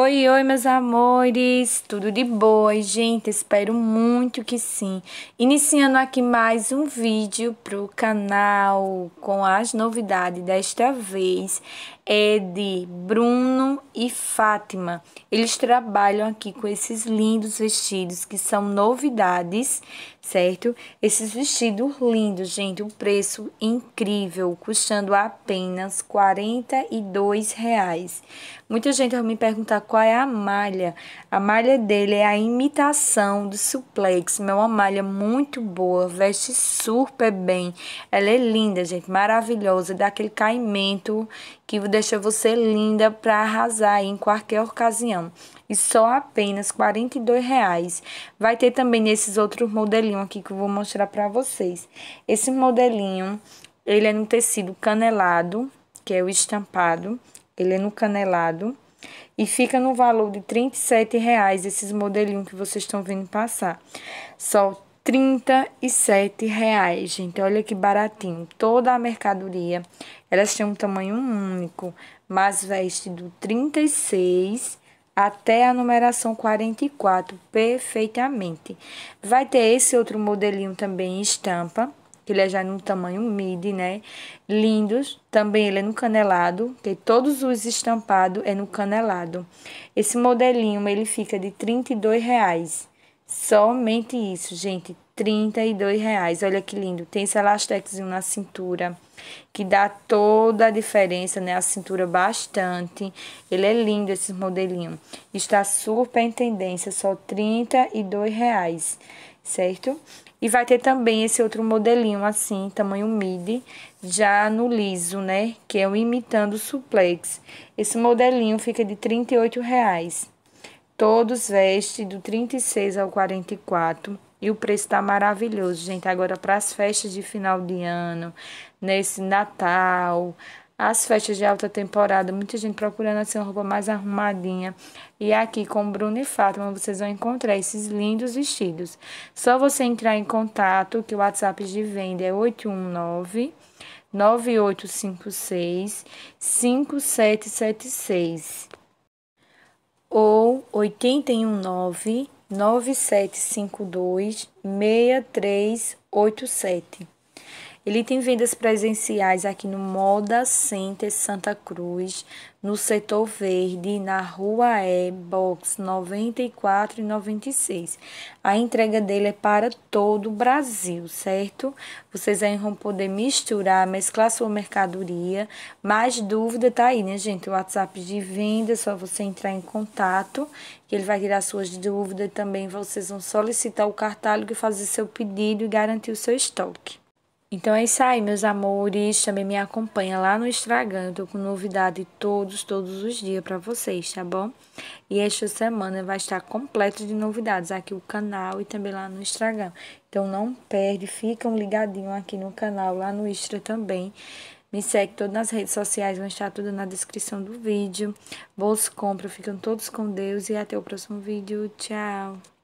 Oi, oi, meus amores, tudo de boa, gente? Espero muito que sim. Iniciando aqui mais um vídeo pro canal com as novidades desta vez. É Ed, Bruno e Fátima. Eles trabalham aqui com esses lindos vestidos que são novidades, certo? Esses vestidos lindos, gente, um preço incrível, custando apenas R$ reais. Muita gente vai me perguntar qual é a malha. A malha dele é a imitação do suplex, é uma malha muito boa, veste super bem. Ela é linda, gente, maravilhosa, dá aquele caimento que deixa você linda para arrasar em qualquer ocasião. E só apenas R$ reais. Vai ter também nesses outros modelinhos aqui que eu vou mostrar para vocês. Esse modelinho, ele é no tecido canelado, que é o estampado. Ele é no canelado. E fica no valor de R$ reais esses modelinhos que vocês estão vendo passar. Só 37 reais, gente. Olha que baratinho. Toda a mercadoria, elas têm um tamanho único, mas veste do 36 até a numeração 44 perfeitamente. Vai ter esse outro modelinho também em estampa, que ele é já no tamanho mid, né? Lindos. Também ele é no canelado, que todos os estampados é no canelado. Esse modelinho, ele fica de 32 reais. Somente isso, gente. R$ reais. Olha que lindo. Tem esse elastexinho na cintura, que dá toda a diferença, né? A cintura bastante. Ele é lindo, esse modelinho. Está super em tendência, só R$ reais, certo? E vai ter também esse outro modelinho assim, tamanho midi, já no liso, né? Que é o imitando suplex. Esse modelinho fica de R$ reais. Todos vestem do 36 ao 44. E o preço está maravilhoso, gente. Agora, para as festas de final de ano, nesse Natal, as festas de alta temporada, muita gente procurando assim, uma roupa mais arrumadinha. E aqui com Bruno e Fátima vocês vão encontrar esses lindos vestidos. Só você entrar em contato, que o WhatsApp de venda é 819 9856 5776 ou 819 9752 6387. Ele tem vendas presenciais aqui no Moda Center Santa Cruz, no setor verde, na rua E, box 94 e 96. A entrega dele é para todo o Brasil, certo? Vocês aí vão poder misturar, mesclar sua mercadoria. Mais dúvida tá aí, né, gente? O WhatsApp de venda, é só você entrar em contato, que ele vai tirar suas dúvidas. Também vocês vão solicitar o cartálogo e fazer seu pedido e garantir o seu estoque. Então é isso aí, meus amores. Também me acompanha lá no Instagram. Eu tô com novidade todos, todos os dias para vocês, tá bom? E esta semana vai estar completo de novidades aqui no canal e também lá no Instagram. Então não perde, ficam ligadinho aqui no canal, lá no Instagram também. Me segue todas nas redes sociais, vão estar tudo na descrição do vídeo. Boas compras. ficam todos com Deus e até o próximo vídeo. Tchau!